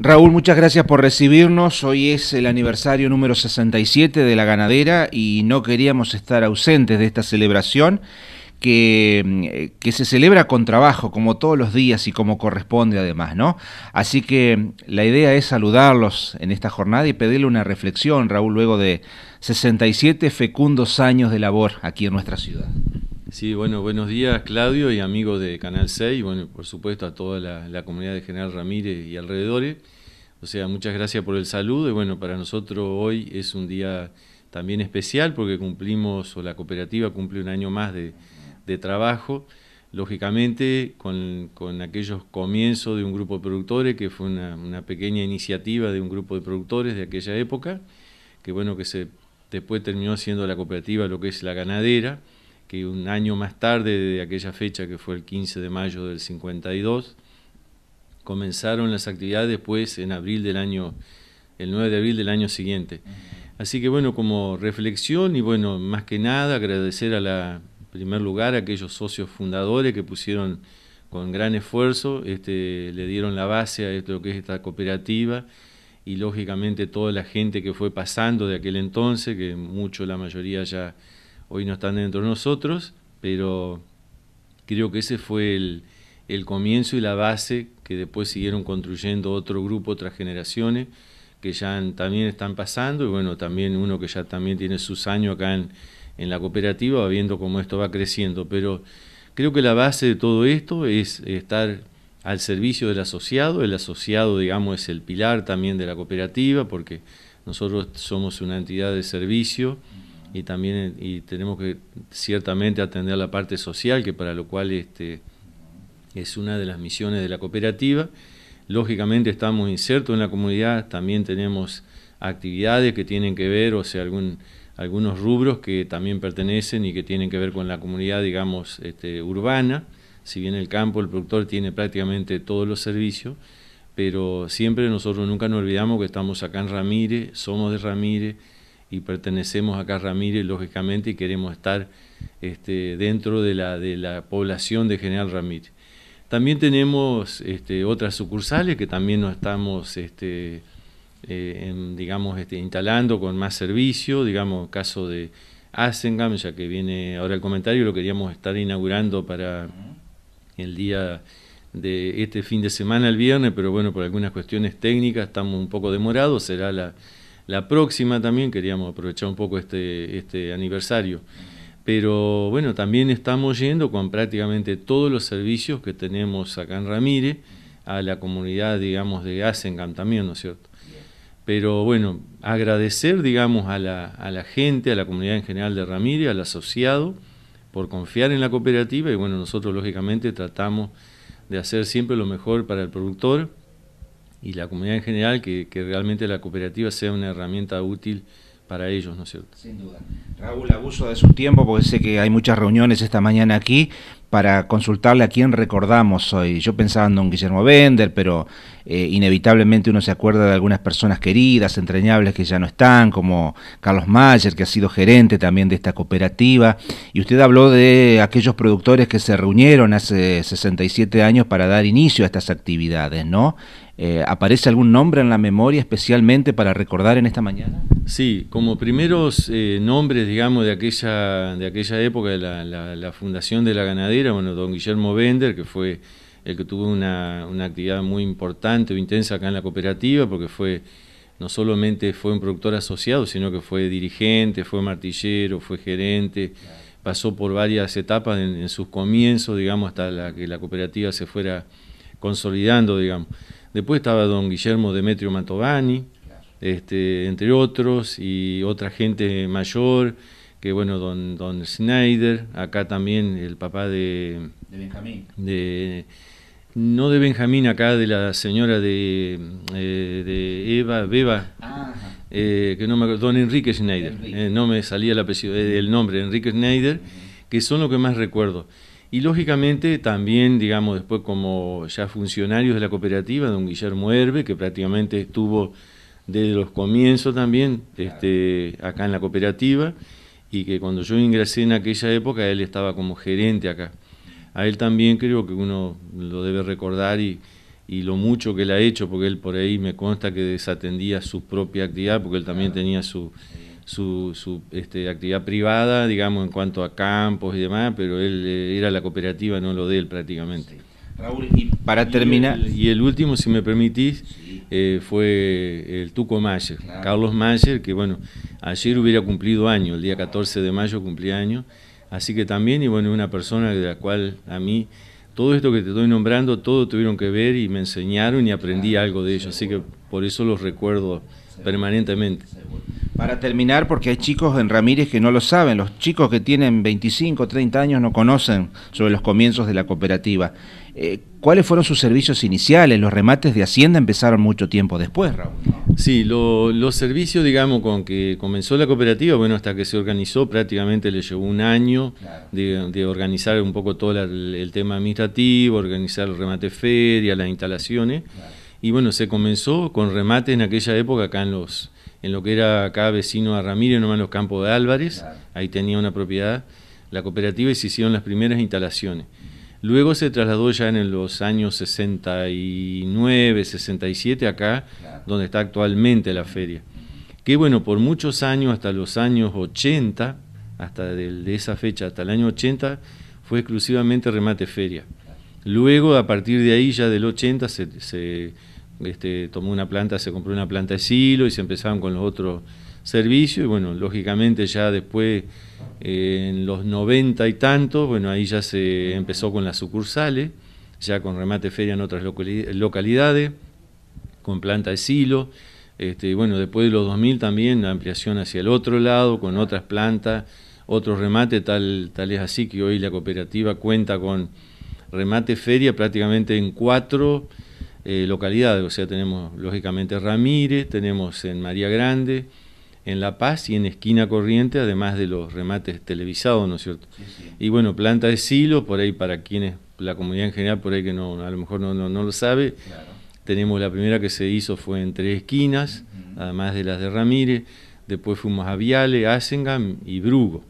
Raúl, muchas gracias por recibirnos. Hoy es el aniversario número 67 de la ganadera y no queríamos estar ausentes de esta celebración que, mm, que, se celebra con trabajo, como todos los días y como corresponde además, ¿no? Así que la idea es saludarlos en esta jornada y pedirle una reflexión, Raúl, luego de 67 fecundos años de labor aquí en nuestra ciudad. Sí, bueno, buenos días Claudio y amigos de Canal 6, bueno, por supuesto a toda la, comunidad de General Ramírez y alrededores. O sea, muchas gracias por el saludo y bueno, para nosotros hoy es un día también especial porque cumplimos, o la cooperativa cumple un año más de, trabajo, lógicamente con, aquellos comienzos de un grupo de productores, que fue una, una pequeña iniciativa de un grupo de productores de aquella época, que bueno, que se después terminó siendo la cooperativa lo que es la ganadera que un año más tarde de aquella fecha, que fue el 15 de mayo del 52, comenzaron las actividades después en abril del año, el 9 de abril del año siguiente. Así que bueno, como reflexión y bueno, más que nada agradecer a la, en primer lugar a aquellos socios fundadores que pusieron con gran esfuerzo, este, le dieron la base a esto, lo que es esta cooperativa y lógicamente toda la gente que fue pasando de aquel entonces, que mucho, la mayoría ya hoy no están dentro de nosotros, pero creo que ese fue el, comienzo y la base que después siguieron construyendo otro grupo, otras generaciones que ya también están pasando y bueno, también uno que ya también tiene sus años acá en, en la cooperativa, viendo cómo esto va creciendo, pero creo que la base de todo esto es estar al servicio del asociado, el asociado digamos es el pilar también de la cooperativa porque nosotros somos una entidad de servicio y también eh, y tenemos que ciertamente atender la parte social, que para lo cual este, es una de las misiones de la cooperativa. Lógicamente estamos insertos en la comunidad, también tenemos actividades que tienen que ver, o sea, algún, algunos rubros que también pertenecen y que tienen que ver con la comunidad, digamos, este, urbana. Si bien el campo, el productor tiene prácticamente todos los servicios, pero siempre nosotros nunca nos olvidamos que estamos acá en Ramírez, somos de Ramírez, y pertenecemos acá a Ramírez, lógicamente, y queremos estar este, dentro de la, de la población de General Ramírez. También tenemos este, otras sucursales que también nos estamos, este, eh, digamos, este, instalando con más servicio, digamos, caso de Asengam, ya que viene ahora el comentario, lo queríamos estar inaugurando para el día de este fin de semana, el viernes, pero bueno, por algunas cuestiones técnicas estamos un poco demorados, será la la próxima también, queríamos aprovechar un poco este, este aniversario. Pero bueno, también estamos yendo con prácticamente todos los servicios que tenemos acá en Ramírez a la comunidad, digamos, de gas también, ¿no es cierto? Pero bueno, agradecer, digamos, a la, a la gente, a la comunidad en general de Ramírez, al asociado, por confiar en la cooperativa y bueno, nosotros lógicamente tratamos de hacer siempre lo mejor para el productor y la comunidad en general, que, realmente la cooperativa sea una herramienta útil para ellos, ¿no es cierto? Sin duda. Raúl, abuso de su tiempo, porque sé que hay muchas reuniones esta mañana aquí, para consultarle a quién recordamos hoy. Yo pensaba en don Guillermo Bender, pero eh, inevitablemente uno se acuerda de algunas personas queridas, entrañables que ya no están, como Carlos Mayer, que ha sido gerente también de esta cooperativa. Y usted habló de aquellos productores que se reunieron hace 67 años para dar inicio a estas actividades, ¿no? Eh, ¿Aparece algún nombre en la memoria especialmente para recordar en esta mañana? Sí, como primeros eh, nombres, digamos, de aquella, de aquella época, de la, fundación de la ganadera, bueno, don Guillermo Bender, que fue el que tuvo una, actividad muy importante o intensa acá en la cooperativa, porque fue no solamente fue un productor asociado, sino que fue dirigente, fue martillero, fue gerente, pasó por varias etapas en, sus comienzos, digamos, hasta la, que la cooperativa se fuera consolidando, digamos. Después estaba don Guillermo Demetrio Mantovani, este, entre otros, y otra gente mayor, que bueno, don, don acá también el papá de... De Benjamín. no de Benjamín, acá de la señora de, eh, Eva, Beba, eh, que no me acuerdo, don Enrique Schneider, eh, no me salía el, nombre, Enrique Schneider, que son lo que más recuerdo. Y lógicamente también, digamos, después como ya funcionarios de la cooperativa, don Guillermo Herbe, que prácticamente estuvo desde los comienzos también este, acá en la cooperativa, y que cuando yo ingresé en aquella época él estaba como gerente acá. A él también creo que uno lo debe recordar y, y lo mucho que él ha hecho, porque él por ahí me consta que desatendía su propia actividad, porque él también tenía su su, este, actividad privada, digamos, en cuanto a campos y demás, pero él eh, era la cooperativa, no lo de él prácticamente. Raúl, y para terminar... Y el, último, si me permitís, eh, fue el Tuco Mayer, Carlos Mayer, que bueno, ayer hubiera cumplido año, el día 14 de mayo cumplía año, así que también, y bueno, una persona de la cual a mí todo esto que te estoy nombrando, todo tuvieron que ver y me enseñaron y aprendí algo de ellos, así que por eso los recuerdo permanentemente. Para terminar, porque hay chicos en Ramírez que no lo saben, los chicos que tienen 25, 30 años no conocen sobre los comienzos de la cooperativa. Eh, ¿Cuáles fueron sus servicios iniciales? Los remates de Hacienda empezaron mucho tiempo después, Raúl. Sí, los servicios, digamos, con que comenzó la cooperativa, bueno, hasta que se organizó prácticamente le llevó un año de, organizar un poco todo el tema administrativo, organizar el remate feria, las instalaciones. Y bueno, se comenzó con remates en aquella época acá en los en lo que era acá vecino a Ramírez, nomás los campos de Álvarez, ahí tenía una propiedad la cooperativa y se hicieron las primeras instalaciones. Luego se trasladó ya en los años 69, 67 acá, donde está actualmente la feria. Que bueno, por muchos años, hasta los años 80, hasta de, esa fecha, hasta el año 80, fue exclusivamente remate feria. Luego, a partir de ahí, ya del 80, se este, tomó una planta, se compró una planta de silo y se empezaron con los otros servicios. Y bueno, lógicamente ya después, eh, en los 90 y tantos, bueno, ahí ya se empezó con las sucursales, ya con remate feria en otras localidades, con planta de silo. Este, bueno, después de los 2000 también la ampliación hacia el otro lado, con otras plantas, otro remate, tal, tal es así que hoy la cooperativa cuenta con remate feria prácticamente en cuatro eh, localidades, o sea, tenemos lógicamente Ramírez, tenemos en María Grande, en La Paz y en Esquina Corriente, además de los remates televisados, ¿no es cierto? Y bueno, planta de silo, por ahí para quienes, la comunidad en general, por ahí que no, a lo mejor no, no, lo sabe, tenemos la primera que se hizo fue en Tres Esquinas, además de las de Ramírez, después fuimos a Viale, Asengam y Brugo.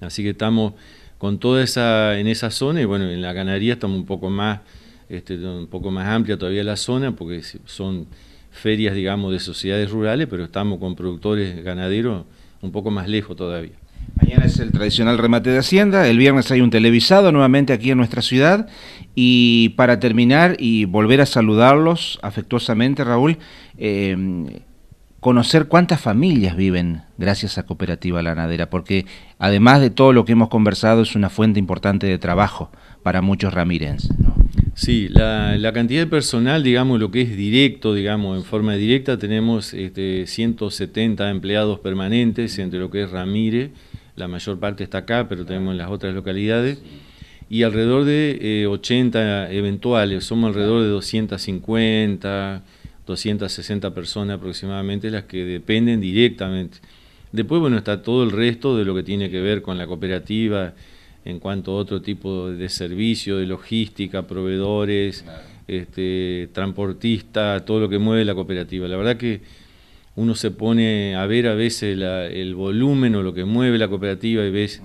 Así que estamos con toda esa, en esa zona y bueno, en la ganadería estamos un poco más este, un poco más amplia todavía la zona, porque son ferias, digamos, de sociedades rurales, pero estamos con productores ganaderos un poco más lejos todavía. Mañana es el tradicional remate de Hacienda, el viernes hay un televisado nuevamente aquí en nuestra ciudad y para terminar y volver a saludarlos afectuosamente, Raúl, em, conocer cuántas familias viven gracias a Cooperativa Lanadera, porque además de todo lo que hemos conversado es una fuente importante de trabajo para muchos ramirenses. Sí, la, cantidad de personal, digamos, lo que es directo, digamos, en forma directa, tenemos este, 170 empleados permanentes, entre lo que es Ramírez, la mayor parte está acá, pero tenemos en las otras localidades, y alrededor de 80 eh, eventuales, somos alrededor de 250, 260 personas aproximadamente las que dependen directamente. Después, bueno, está todo el resto de lo que tiene que ver con la cooperativa, en cuanto a otro tipo de servicio, de logística, proveedores, este, transportista, todo lo que mueve la cooperativa. La verdad que uno se pone a ver a veces el volumen o lo que mueve la cooperativa y ves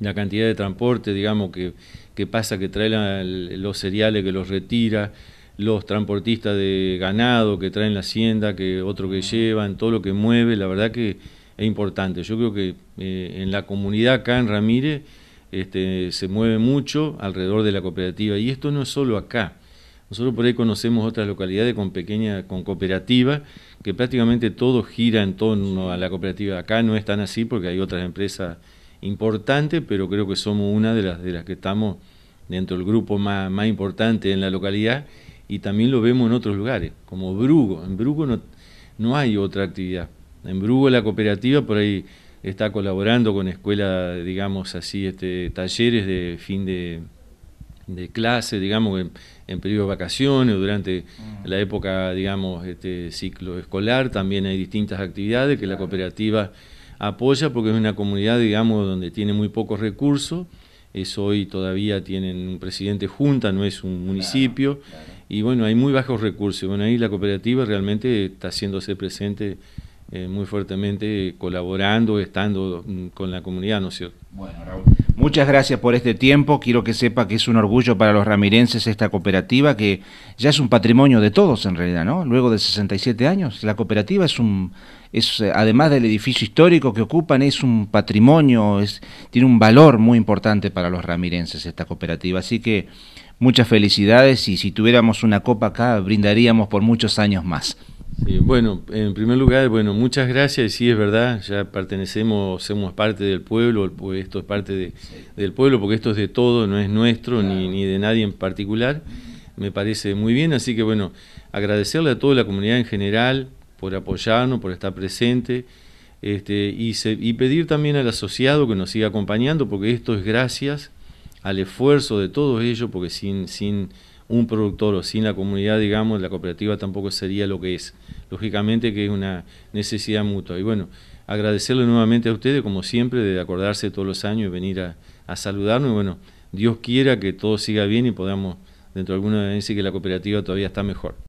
la cantidad de transporte, digamos, que, que pasa, que trae los cereales, que los retira, los transportistas de ganado que traen la hacienda, que otro que llevan, todo lo que mueve, la verdad que es importante. Yo creo que eh, en la comunidad acá en Ramírez este, se mueve mucho alrededor de la cooperativa. Y esto no es solo acá. Nosotros por ahí conocemos otras localidades con pequeña, con cooperativa, que prácticamente todo gira en torno a la cooperativa. Acá no es tan así porque hay otras empresas importantes, pero creo que somos una de las, que estamos dentro del grupo más, más importante en la localidad y también lo vemos en otros lugares, como Brugo. En Brugo no, no hay otra actividad. En Brugo la cooperativa por ahí está colaborando con escuela, digamos así, este, talleres de fin de, clase, digamos, en, periodo de vacaciones, durante mm. la época, digamos, este ciclo escolar, también hay distintas actividades que la cooperativa apoya porque es una comunidad, digamos, donde tiene muy pocos recursos, es hoy todavía tienen un presidente junta, no es un municipio, y bueno, hay muy bajos recursos, bueno, ahí la cooperativa realmente está haciéndose presente eh, muy fuertemente colaborando, estando mm, con la comunidad, ¿no es cierto? Bueno, Raúl, muchas gracias por este tiempo. Quiero que sepa que es un orgullo para los ramirenses esta cooperativa, que ya es un patrimonio de todos en realidad, ¿no? Luego de 67 años, la cooperativa es un, es eh, además del edificio histórico que ocupan, es un patrimonio, es, tiene un valor muy importante para los ramirenses esta cooperativa. Así que muchas felicidades y si tuviéramos una copa acá, brindaríamos por muchos años más bueno, en primer lugar, bueno, muchas gracias y sí es verdad, ya pertenecemos, somos parte del pueblo, esto es parte del pueblo porque esto es de todo, no es nuestro ni, ni, de nadie en particular, me parece muy bien, así que bueno, agradecerle a toda la comunidad en general por apoyarnos, por estar presente este, y, y pedir también al asociado que nos siga acompañando porque esto es gracias al esfuerzo de todos ellos porque sin... sin un productor o sin la comunidad, digamos, la cooperativa tampoco sería lo que es. Lógicamente que es una necesidad mutua. Y bueno, agradecerle nuevamente a ustedes, como siempre, de acordarse todos los años y venir a, saludarnos. Y bueno, Dios quiera que todo siga bien y podamos, dentro de alguna vez, que la cooperativa todavía está mejor.